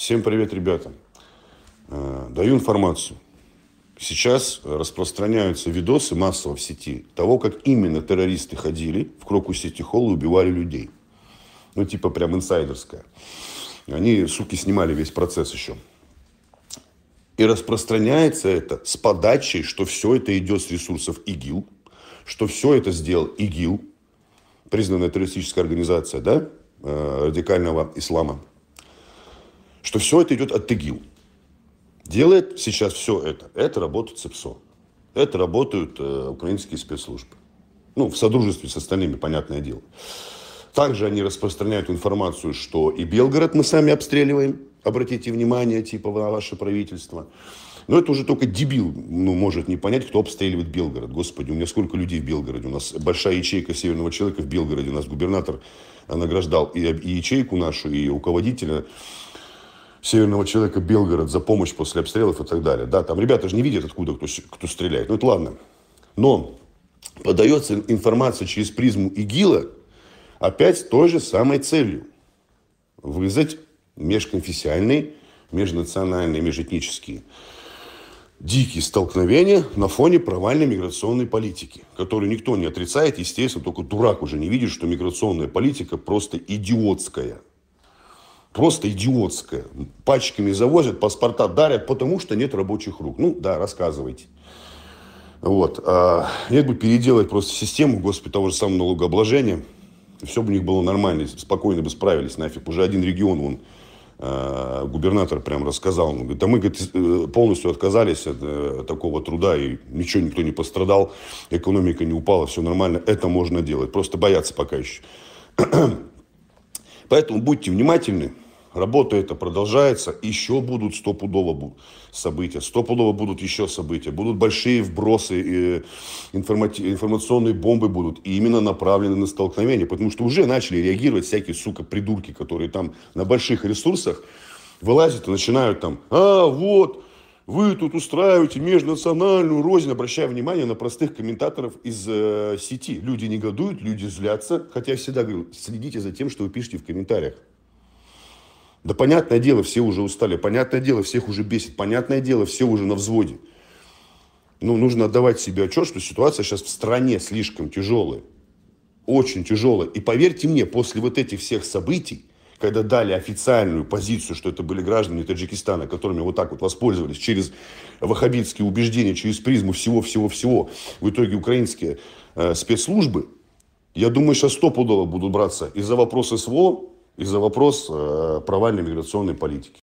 Всем привет, ребята. Э, даю информацию. Сейчас распространяются видосы массово в сети того, как именно террористы ходили в Кроку Сити Холл и убивали людей. Ну, типа прям инсайдерская. Они, суки, снимали весь процесс еще. И распространяется это с подачей, что все это идет с ресурсов ИГИЛ, что все это сделал ИГИЛ, признанная террористическая организация, да, э, радикального ислама – что все это идет от ТГИЛ. Делает сейчас все это. Это работает СЕПСО. Это работают э, украинские спецслужбы. Ну, в содружестве с остальными, понятное дело. Также они распространяют информацию, что и Белгород мы сами обстреливаем. Обратите внимание, типа, на ваше правительство. Но это уже только дебил ну, может не понять, кто обстреливает Белгород. Господи, у меня сколько людей в Белгороде. У нас большая ячейка северного человека в Белгороде. У нас губернатор награждал и, и ячейку нашу, и руководителя северного человека Белгород за помощь после обстрелов и так далее. Да, там ребята же не видят, откуда кто, кто стреляет. Ну, это ладно. Но подается информация через призму ИГИЛа опять той же самой целью. Вызвать межконфессиональные, межнациональные, межэтнические дикие столкновения на фоне провальной миграционной политики, которую никто не отрицает, естественно, только дурак уже не видит, что миграционная политика просто идиотская – просто идиотская. Пачками завозят, паспорта дарят, потому что нет рабочих рук. Ну да, рассказывайте. Вот. А, нет бы переделать просто систему, господи, того же самого налогообложения. Все бы у них было нормально, спокойно бы справились нафиг. Уже один регион, он, а, губернатор прям рассказал. Он говорит, да мы говорит, э, полностью отказались от, э, такого труда, и ничего никто не пострадал, экономика не упала, все нормально. Это можно делать. Просто бояться пока еще. Поэтому будьте внимательны, Работа эта продолжается, еще будут стопудово события, стопудово будут еще события, будут большие вбросы, э, информати- информационные бомбы будут и именно направлены на столкновение, потому что уже начали реагировать всякие, сука, придурки, которые там на больших ресурсах вылазят и начинают там, а, вот, вы тут устраиваете межнациональную рознь, обращая внимание на простых комментаторов из э, сети. Люди негодуют, люди злятся, хотя я всегда говорю, следите за тем, что вы пишете в комментариях. Да понятное дело, все уже устали, понятное дело, всех уже бесит, понятное дело, все уже на взводе. Ну, нужно отдавать себе отчет, что ситуация сейчас в стране слишком тяжелая. Очень тяжелая. И поверьте мне, после вот этих всех событий, когда дали официальную позицию, что это были граждане Таджикистана, которыми вот так вот воспользовались через ваххабитские убеждения, через призму всего-всего-всего, в итоге украинские э, спецслужбы, я думаю, сейчас стопудово будут браться из-за вопроса СВО, из за вопроса э, провальной миграционной политики.